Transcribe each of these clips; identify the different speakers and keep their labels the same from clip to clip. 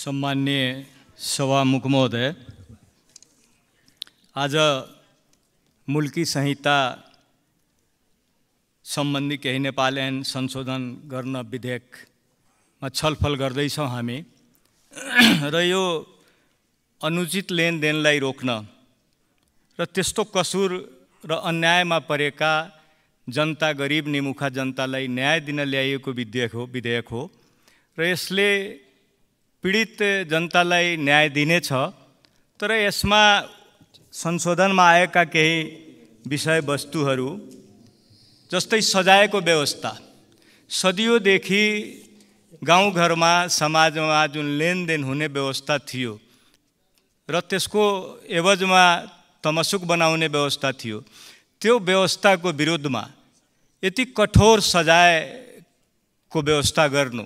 Speaker 1: सम्मान्य सभामुख महोदय आज मुल्की संहिता सम्बन्धी केही नेपाल ऐन संशोधन गर्न विधेयकमा छलफल गर्दैछौँ हामी र यो अनुचित लेनदेनलाई रोक्न र त्यस्तो कसुर र अन्यायमा परेका जनता गरिब निमुखा जनतालाई न्याय दिन ल्याइएको विधेयक हो विधेयक हो र यसले पीडित जनतालाई न्याय दिनेछ तर यसमा संशोधनमा आएका केही विषयवस्तुहरू जस्तै सजायको व्यवस्था सदियोदेखि गाउँघरमा समाजमा जुन लेनदेन हुने व्यवस्था थियो र त्यसको एवजमा तमसुक बनाउने व्यवस्था थियो त्यो व्यवस्थाको विरुद्धमा यति कठोर सजायको व्यवस्था गर्नु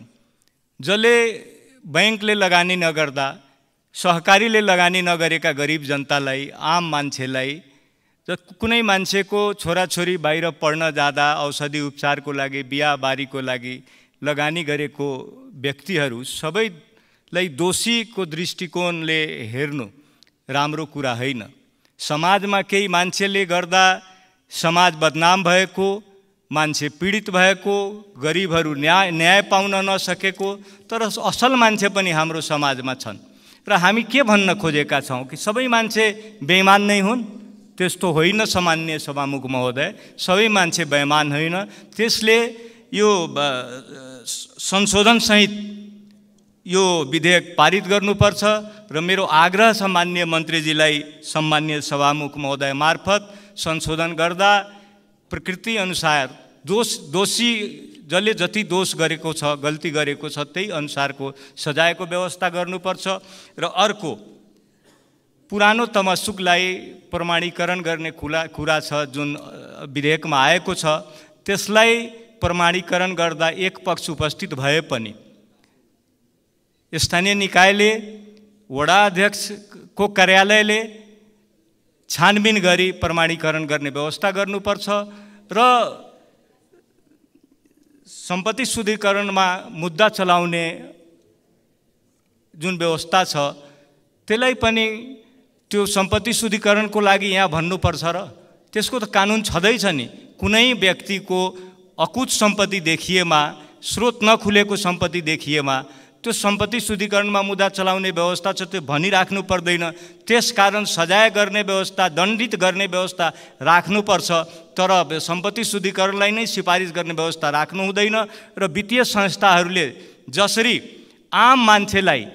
Speaker 1: जसले ब्याङ्कले लगानी नगर्दा सहकारीले लगानी नगरेका गरिब जनतालाई आम मान्छेलाई कुनै मान्छेको छोराछोरी बाहिर पढ्न जाँदा औषधि उपचारको लागि बिहाबारीको लागि लगानी गरेको व्यक्तिहरू सबैलाई दोषीको दृष्टिकोणले हेर्नु राम्रो कुरा होइन समाजमा केही मान्छेले गर्दा समाज बदनाम भएको मान्छे पीडित भएको गरिबहरू न्याय न्याय पाउन नसकेको तर असल मान्छे पनि हाम्रो समाजमा छन् र हामी के भन्न खोजेका छौँ कि सबै मान्छे बेमान नै हुन् त्यस्तो होइन सामान्य सभामुख महोदय सबै मान्छे बेमान होइन त्यसले यो संशोधनसहित यो विधेयक पारित गर्नुपर्छ र मेरो आग्रह सामान्य मन्त्रीजीलाई सम्मान्य सभामुख महोदय मार्फत संशोधन गर्दा प्रकृतिअनुसार दोष दोषी जसले जति दोष गरेको छ गल्ती गरेको छ त्यही अनुसारको सजायको व्यवस्था गर्नुपर्छ र अर्को पुरानो तमासुकलाई प्रमाणीकरण गर्ने कुरा कुरा छ जुन विधेयकमा आएको छ त्यसलाई प्रमाणीकरण गर्दा एक पक्ष उपस्थित भए पनि स्थानीय निकायले वडा अध्यक्षको कार्यालयले छानबिन गरी प्रमाणीकरण गर्ने व्यवस्था गर्नुपर्छ र सम्पत्ति शुद्धिकरणमा मुद्दा चलाउने जुन व्यवस्था छ त्यसलाई पनि त्यो सम्पत्ति शुद्धिकरणको लागि यहाँ भन्नुपर्छ र त्यसको त कानुन छँदैछ नि कुनै व्यक्तिको अकुत सम्पत्ति देखिएमा स्रोत नखुलेको सम्पत्ति देखिएमा त्यो सम्पत्ति शुद्धिकरणमा मुद्दा चलाउने व्यवस्था छ त्यो भनिराख्नु पर्दैन त्यस कारण सजाय गर्ने व्यवस्था दण्डित गर्ने व्यवस्था राख्नुपर्छ तर सम्पत्ति शुद्धिकरणलाई नै सिफारिस गर्ने व्यवस्था राख्नु हुँदैन र वित्तीय संस्थाहरूले जसरी आम मान्छेलाई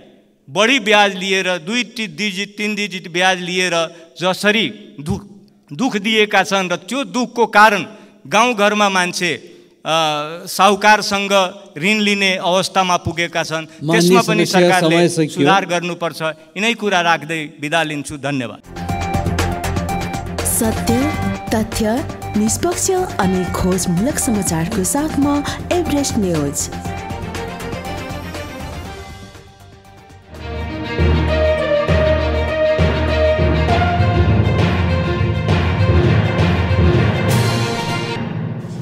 Speaker 1: बढी ब्याज लिएर दुई डिजिट तिन डिजिट ब्याज लिएर जसरी दुख दुख दिएका छन् र त्यो दुःखको कारण गाउँघरमा मान्छे साहुकारसँग ऋण लिने अवस्थामा पुगेका छन् त्यसमा पनि सरकारले सुधार गर्नुपर्छ यिनै कुरा राख्दै बिदा लिन्छु धन्यवाद सत्य तथ्य निष्पक्ष अनि खोजमूलक समाचारको साथमा एभरेस्ट न्युज